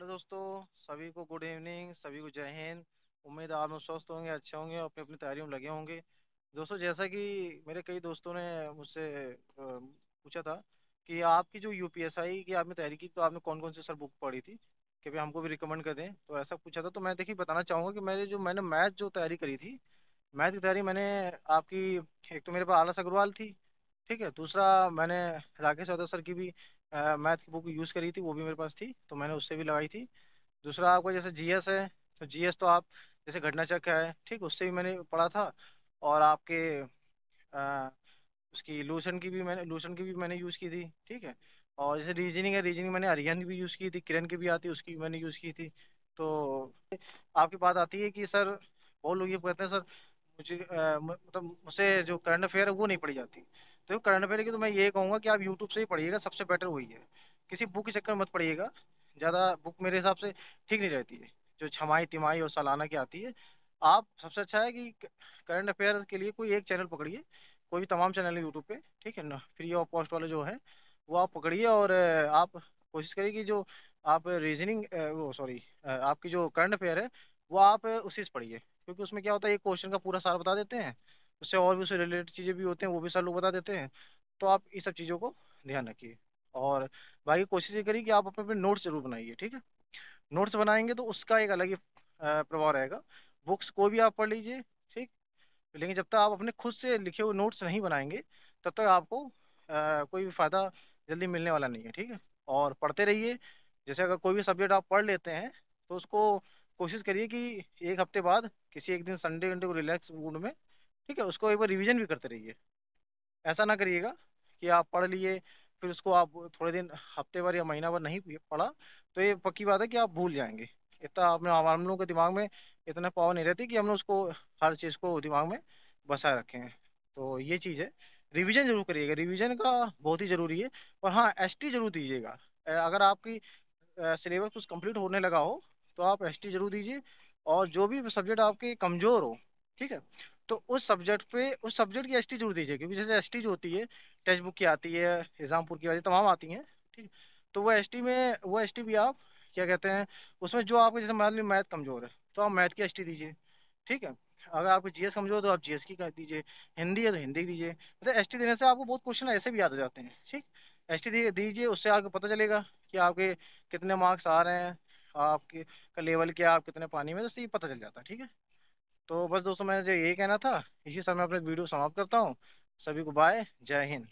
hello दोस्तों सभी को गुड इवनिंग सभी को जय हिंद उम्मीद आप लोग स्वस्थ होंगे अच्छे होंगे और अपनी अपनी तैयारियों में लगे होंगे दोस्तों जैसा कि मेरे कई दोस्तों ने मुझसे पूछा था कि आपकी जो यू पी एस आई की आपने तैयारी की तो आपने कौन कौन सी सर बुक पढ़ी थी कि भाई हमको भी रिकमेंड कर दें तो ऐसा पूछा था तो मैं देखिए बताना चाहूँगा कि मेरे जो मैंने मैथ जो तैयारी करी थी मैथ की तैयारी मैंने आपकी एक तो मेरे पास आलस अग्रवाल थी ठीक है दूसरा मैंने राकेश यादव सर की भी मैथ की बुक यूज़ करी थी वो भी मेरे पास थी तो मैंने उससे भी लगाई थी दूसरा आपका जैसे जी है तो जी तो आप जैसे घटना चक है ठीक उससे भी मैंने पढ़ा था और आपके आ, उसकी लूसन की भी मैंने लूसन की भी मैंने यूज़ की थी ठीक है और जैसे रीजनिंग है रीजनिंग मैंने अरियन की भी यूज़ की थी किरण की भी आती उसकी भी मैंने यूज़ की थी तो आपकी बात आती है कि सर बहुत लोग ये कहते हैं सर मुझे मतलब मुझसे जो करंट अफेयर है वो नहीं पढ़ी जाती तो करंट अफेयर की तो मैं ये कहूँगा कि आप यूट्यूब से ही पढ़िएगा सबसे बेटर वही है किसी बुक के चक्कर मत पढ़िएगा ज़्यादा बुक मेरे हिसाब से ठीक नहीं रहती है जो छमाही तिमाही और सालाना की आती है आप सबसे अच्छा है कि करंट अफेयर के लिए कोई एक चैनल पकड़िए कोई भी तमाम चैनल है यूट्यूब पे ठीक है ना फ्री ऑफ कॉस्ट वाले जो है वो आप पकड़िए और आप कोशिश करिए कि जो आप रीजनिंग वो सॉरी आपकी जो करंट अफेयर है वो आप उसी से पढ़िए क्योंकि उसमें क्या होता है एक क्वेश्चन का पूरा सार बता देते हैं उससे और भी उससे रिलेटेड चीज़ें भी होते हैं वो भी सर लोग बता देते हैं तो आप इस सब चीज़ों को ध्यान रखिए और बाकी कोशिश ये करिए कि आप अपने अपने नोट्स जरूर बनाइए ठीक है नोट्स बनाएंगे तो उसका एक अलग ही प्रभाव रहेगा बुक्स कोई भी आप पढ़ लीजिए ठीक लेकिन जब तक आप अपने खुद से लिखे हुए नोट्स नहीं बनाएंगे तब तक आपको कोई भी फ़ायदा जल्दी मिलने वाला नहीं है ठीक है और पढ़ते रहिए जैसे अगर कोई भी सब्जेक्ट आप पढ़ लेते हैं तो उसको कोशिश करिए कि एक हफ्ते बाद किसी एक दिन संडे वनडे को रिलैक्स मूड में ठीक है उसको एक बार रिविजन भी करते रहिए ऐसा ना करिएगा कि आप पढ़ लिए फिर उसको आप थोड़े दिन हफ्ते भर या महीना भर नहीं पढ़ा तो ये पक्की बात है कि आप भूल जाएंगे इतना आपने हम लोगों के दिमाग में इतना पावर नहीं रहती कि हम लोग उसको हर चीज़ को दिमाग में बसाए रखें तो ये चीज़ है रिवीजन जरूर करिएगा रिवीजन का बहुत ही ज़रूरी है और हाँ एस जरूर दीजिएगा अगर आपकी सिलेबस कुछ कंप्लीट होने लगा हो तो आप एस जरूर दीजिए और जो भी सब्जेक्ट आपके कमज़ोर हो ठीक है तो उस सब्जेक्ट पे उस सब्जेक्ट की टी जरूर दीजिए क्योंकि जैसे टी जो होती है टेक्स्ट बुक की आती है एग्जामपुर की आती है तमाम आती हैं ठीक तो वो टी में वो टी भी आप क्या कहते हैं उसमें जो आपको जैसे मान लीजिए मैथ कमजोर है तो आप मैथ की टी दीजिए ठीक है अगर आपको जीएस कमजोर है तो आप जीएस की कर दीजिए हिंदी है तो हिंदी दीजिए मतलब टी देने से आपको बहुत क्वेश्चन ऐसे भी याद हो जाते हैं ठीक एस टी दीजिए उससे आपको पता चलेगा कि आपके कितने मार्क्स आ रहे हैं आपके का लेवल क्या आप कितने पानी में तो ये पता चल जाता है ठीक है तो बस दोस्तों मैंने जो यही कहना था इसी समय अपने वीडियो समाप्त करता हूँ सभी को बाय जय हिंद